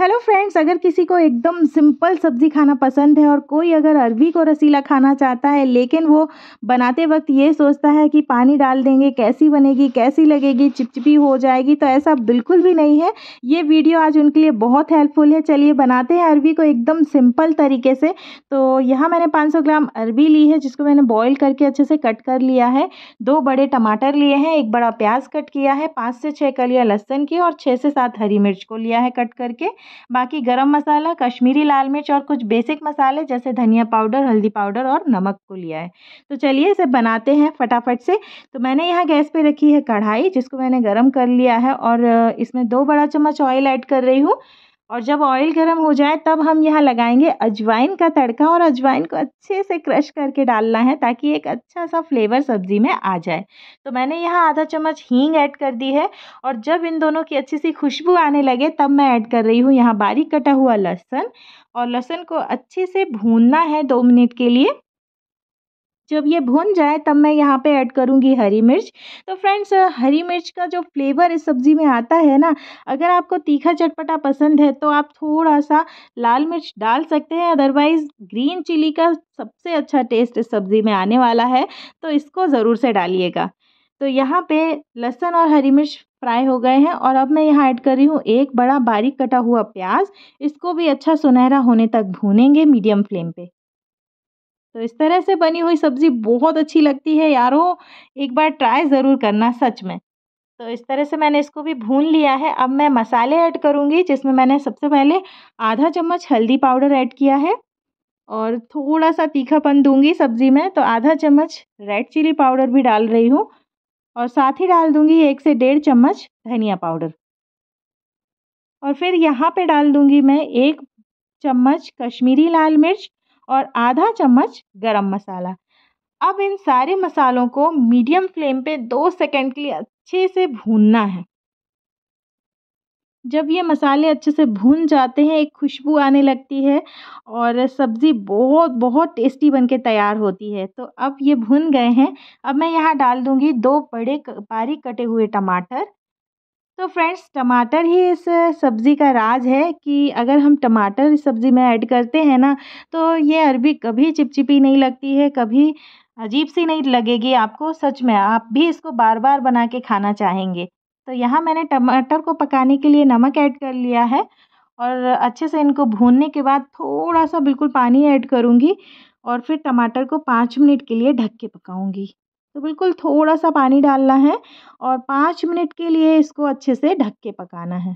hello friends अगर किसी को एकदम सिंपल सब्ज़ी खाना पसंद है और कोई अगर अरबी को रसीला खाना चाहता है लेकिन वो बनाते वक्त ये सोचता है कि पानी डाल देंगे कैसी बनेगी कैसी लगेगी चिपचिपी हो जाएगी तो ऐसा बिल्कुल भी नहीं है ये वीडियो आज उनके लिए बहुत हेल्पफुल है चलिए बनाते हैं अरबी को एकदम सिंपल तरीके से तो यहाँ मैंने पाँच ग्राम अरबी ली है जिसको मैंने बॉयल करके अच्छे से कट कर लिया है दो बड़े टमाटर लिए हैं एक बड़ा प्याज कट किया है पाँच से छः कलियाँ लहसुन की और छः से सात हरी मिर्च को लिया है कट करके बाकी गरम मसाला कश्मीरी लाल मिर्च और कुछ बेसिक मसाले जैसे धनिया पाउडर हल्दी पाउडर और नमक को लिया है तो चलिए इसे बनाते हैं फटाफट से तो मैंने यहाँ गैस पर रखी है कढ़ाई जिसको मैंने गर्म कर लिया है और इसमें दो बड़ा चम्मच ऑयल ऐड कर रही हूँ और जब ऑयल गर्म हो जाए तब हम यहाँ लगाएंगे अजवाइन का तड़का और अजवाइन को अच्छे से क्रश करके डालना है ताकि एक अच्छा सा फ्लेवर सब्जी में आ जाए तो मैंने यहाँ आधा चम्मच हींग ऐड कर दी है और जब इन दोनों की अच्छी सी खुशबू आने लगे तब मैं ऐड कर रही हूँ यहाँ बारीक कटा हुआ लहसुन और लहसुन को अच्छे से भूनना है दो मिनट के लिए जब ये भुन जाए तब मैं यहाँ पे ऐड करूँगी हरी मिर्च तो फ्रेंड्स हरी मिर्च का जो फ्लेवर इस सब्ज़ी में आता है ना अगर आपको तीखा चटपटा पसंद है तो आप थोड़ा सा लाल मिर्च डाल सकते हैं अदरवाइज़ ग्रीन चिली का सबसे अच्छा टेस्ट इस सब्ज़ी में आने वाला है तो इसको ज़रूर से डालिएगा तो यहाँ पे लहसुन और हरी मिर्च फ्राई हो गए हैं और अब मैं यहाँ ऐड कर रही हूँ एक बड़ा बारीक कटा हुआ प्याज इसको भी अच्छा सुनहरा होने तक भूनेंगे मीडियम फ्लेम पे तो इस तरह से बनी हुई सब्ज़ी बहुत अच्छी लगती है यारो एक बार ट्राई ज़रूर करना सच में तो इस तरह से मैंने इसको भी भून लिया है अब मैं मसाले ऐड करूँगी जिसमें मैंने सबसे पहले आधा चम्मच हल्दी पाउडर ऐड किया है और थोड़ा सा तीखापन दूंगी सब्ज़ी में तो आधा चम्मच रेड चिली पाउडर भी डाल रही हूँ और साथ ही डाल दूंगी एक से डेढ़ चम्मच धनिया पाउडर और फिर यहाँ पे डाल दूंगी मैं एक चम्मच कश्मीरी लाल मिर्च और आधा चम्मच गरम मसाला अब इन सारे मसालों को मीडियम फ्लेम पे दो सेकंड के लिए अच्छे से भूनना है जब ये मसाले अच्छे से भून जाते हैं एक खुशबू आने लगती है और सब्ज़ी बहुत बहुत टेस्टी बनके तैयार होती है तो अब ये भून गए हैं अब मैं यहाँ डाल दूँगी दो बड़े बारीक कटे हुए टमाटर तो फ्रेंड्स टमाटर ही इस सब्ज़ी का राज है कि अगर हम टमाटर इस सब्ज़ी में ऐड करते हैं ना तो ये अरबी कभी चिपचिपी नहीं लगती है कभी अजीब सी नहीं लगेगी आपको सच में आप भी इसको बार बार बना के खाना चाहेंगे तो यहाँ मैंने टमाटर को पकाने के लिए नमक ऐड कर लिया है और अच्छे से इनको भूनने के बाद थोड़ा सा बिल्कुल पानी ऐड करूँगी और फिर टमाटर को पाँच मिनट के लिए ढक के पकाऊँगी तो बिल्कुल थोड़ा सा पानी डालना है और पाँच मिनट के लिए इसको अच्छे से ढक के पकाना है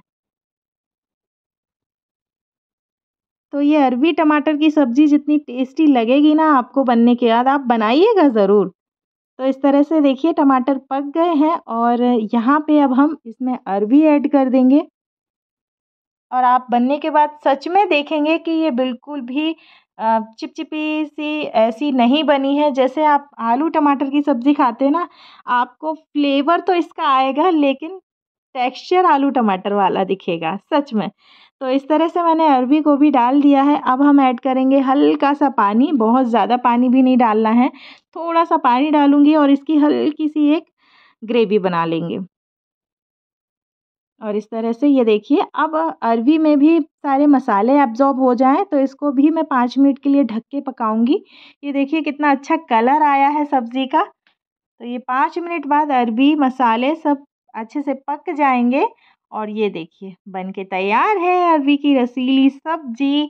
तो ये अरबी टमाटर की सब्ज़ी जितनी टेस्टी लगेगी ना आपको बनने के बाद आप बनाइएगा ज़रूर तो इस तरह से देखिए टमाटर पक गए हैं और यहाँ पे अब हम इसमें अरबी ऐड कर देंगे और आप बनने के बाद सच में देखेंगे कि ये बिल्कुल भी चिपचिपी सी ऐसी नहीं बनी है जैसे आप आलू टमाटर की सब्ज़ी खाते हैं ना आपको फ्लेवर तो इसका आएगा लेकिन टेक्सचर आलू टमाटर वाला दिखेगा सच में तो इस तरह से मैंने अरबी को भी डाल दिया है अब हम ऐड करेंगे हल्का सा पानी बहुत ज़्यादा पानी भी नहीं डालना है थोड़ा सा पानी डालूँगी और इसकी हल्की सी एक ग्रेवी बना लेंगे और इस तरह से ये देखिए अब अरवी में भी सारे मसाले एब्ज़ॉर्ब हो जाएं तो इसको भी मैं पाँच मिनट के लिए ढक के पकाऊंगी ये देखिए कितना अच्छा कलर आया है सब्ज़ी का तो ये पाँच मिनट बाद अरवी मसाले सब अच्छे से पक जाएंगे और ये देखिए बन के तैयार है अरवी की रसीली सब्जी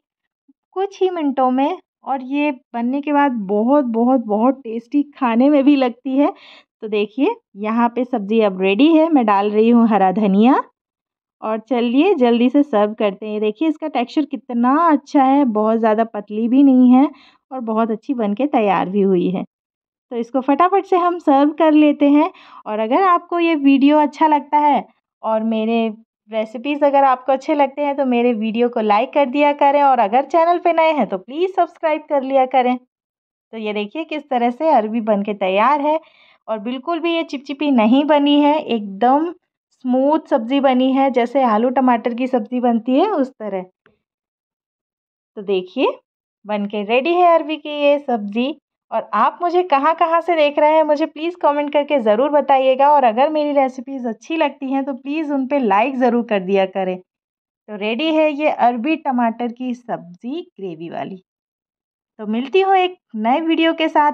कुछ ही मिनटों में और ये बनने के बाद बहुत बहुत बहुत टेस्टी खाने में भी लगती है तो देखिए यहाँ पे सब्ज़ी अब रेडी है मैं डाल रही हूँ हरा धनिया और चलिए जल्दी से सर्व करते हैं देखिए इसका टेक्सचर कितना अच्छा है बहुत ज़्यादा पतली भी नहीं है और बहुत अच्छी बन के तैयार भी हुई है तो इसको फटाफट से हम सर्व कर लेते हैं और अगर आपको ये वीडियो अच्छा लगता है और मेरे रेसिपीज़ अगर आपको अच्छे लगते हैं तो मेरे वीडियो को लाइक कर दिया करें और अगर चैनल पर नए हैं तो प्लीज़ सब्सक्राइब कर लिया करें तो ये देखिए किस तरह से अरबी बन के तैयार है और बिल्कुल भी ये चिपचिपी नहीं बनी है एकदम स्मूथ सब्ज़ी बनी है जैसे आलू टमाटर की सब्ज़ी बनती है उस तरह तो देखिए बन के रेडी है अरवी की ये सब्ज़ी और आप मुझे कहाँ कहाँ से देख रहे हैं मुझे प्लीज़ कमेंट करके ज़रूर बताइएगा और अगर मेरी रेसिपीज़ अच्छी लगती हैं तो प्लीज़ उन पर लाइक ज़रूर कर दिया करें तो रेडी है ये अरबी टमाटर की सब्ज़ी ग्रेवी वाली तो मिलती हो एक नए वीडियो के साथ